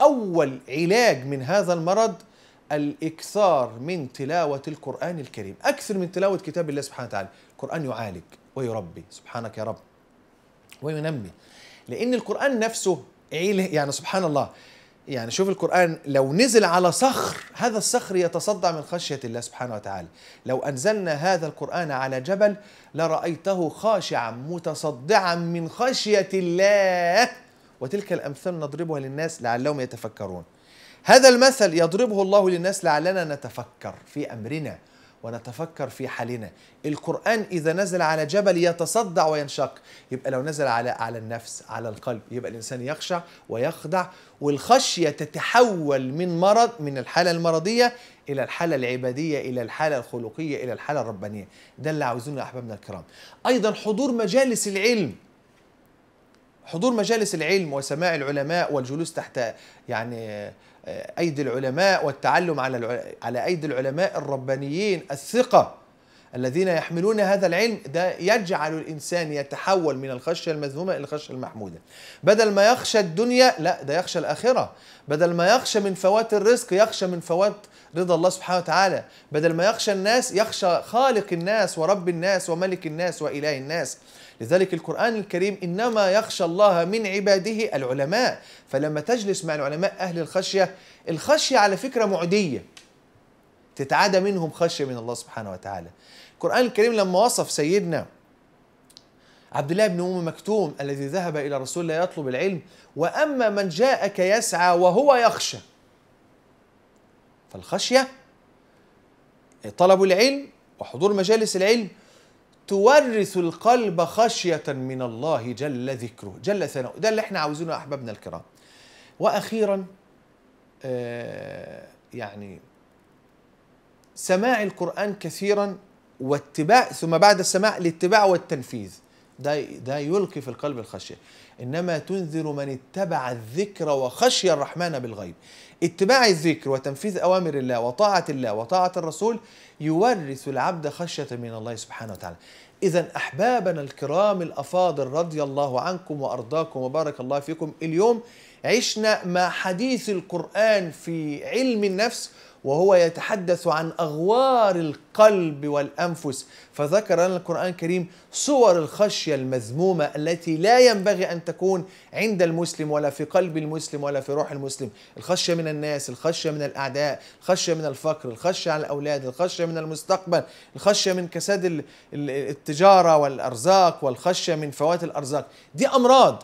أول علاج من هذا المرض الإكثار من تلاوة القرآن الكريم أكثر من تلاوة كتاب الله سبحانه وتعالى القرآن يعالج ويربي سبحانك يا رب وينمي لأن القرآن نفسه يعني سبحان الله يعني شوف القرآن لو نزل على صخر هذا الصخر يتصدع من خشية الله سبحانه وتعالى لو أنزلنا هذا القرآن على جبل لرأيته خاشعا متصدعا من خشية الله وتلك الأمثال نضربها للناس لعلهم يتفكرون هذا المثل يضربه الله للناس لعلنا نتفكر في أمرنا ونتفكر في حالنا القرآن إذا نزل على جبل يتصدع وينشق يبقى لو نزل على على النفس على القلب يبقى الإنسان يخشع ويخدع والخشية تتحول من مرض من الحالة المرضية إلى الحالة العبادية إلى الحالة الخلقية إلى الحالة الربانية ده اللي عاوزينه يا أحبابنا الكرام أيضا حضور مجالس العلم حضور مجالس العلم وسماع العلماء والجلوس تحت يعني آه، ايدي العلماء والتعلم على على ايدي العلماء الربانيين الثقه الذين يحملون هذا العلم ده يجعل الإنسان يتحول من الخشية المذمومة إلى الخشية المحمودة بدل ما يخشى الدنيا لا ده يخشى الآخرة بدل ما يخشى من فوات الرزق يخشى من فوات رضا الله سبحانه وتعالى بدل ما يخشى الناس يخشى خالق الناس ورب الناس وملك الناس وإله الناس لذلك القرآن الكريم إنما يخشى الله من عباده العلماء فلما تجلس مع العلماء أهل الخشية الخشية على فكرة معدية تتعادى منهم خشيه من الله سبحانه وتعالى القران الكريم لما وصف سيدنا عبد الله بن ام مكتوم الذي ذهب الى رسول الله يطلب العلم واما من جاءك يسعى وهو يخشى فالخشيه طلب العلم وحضور مجالس العلم تورث القلب خشيه من الله جل ذكره جل ثناؤه ده اللي احنا عاوزينه احبابنا الكرام واخيرا آه يعني سماع القرآن كثيرا واتباع ثم بعد السماع الاتباع والتنفيذ ده ده يلقي في القلب الخشيه انما تنذر من اتبع الذكر وخشي الرحمن بالغيب اتباع الذكر وتنفيذ اوامر الله وطاعه الله وطاعه الرسول يورث العبد خشيه من الله سبحانه وتعالى اذا احبابنا الكرام الافاضل رضي الله عنكم وارضاكم وبارك الله فيكم اليوم عشنا مع حديث القرآن في علم النفس وهو يتحدث عن أغوار القلب والأنفس فذكر لنا القرآن الكريم صور الخشية المذمومة التي لا ينبغي أن تكون عند المسلم ولا في قلب المسلم ولا في روح المسلم الخشية من الناس الخشية من الأعداء الخشية من الفقر الخشية على الأولاد الخشية من المستقبل الخشية من كساد التجارة والأرزاق والخشية من فوات الأرزاق دي أمراض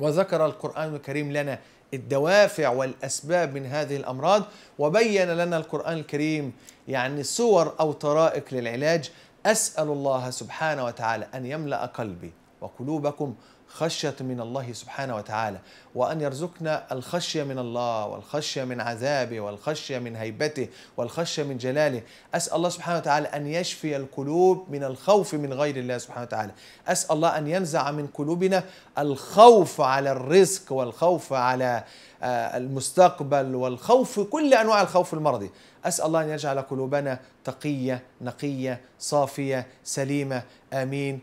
وذكر القرآن الكريم لنا الدوافع والأسباب من هذه الأمراض وبين لنا القرآن الكريم يعني صور أو طرائق للعلاج أسأل الله سبحانه وتعالى أن يملأ قلبي وقلوبكم خشية من الله سبحانه وتعالى وأن يرزقنا الخشية من الله والخشية من عذابه والخشية من هيبته والخشية من جلاله أسأل الله سبحانه وتعالى أن يشفي القلوب من الخوف من غير الله سبحانه وتعالى أسأل الله أن ينزع من قلوبنا الخوف على الرزق والخوف على آه، المستقبل والخوف كل أنواع الخوف المرضي أسأل الله أن يجعل قلوبنا تقية نقية صافية سليمة آمين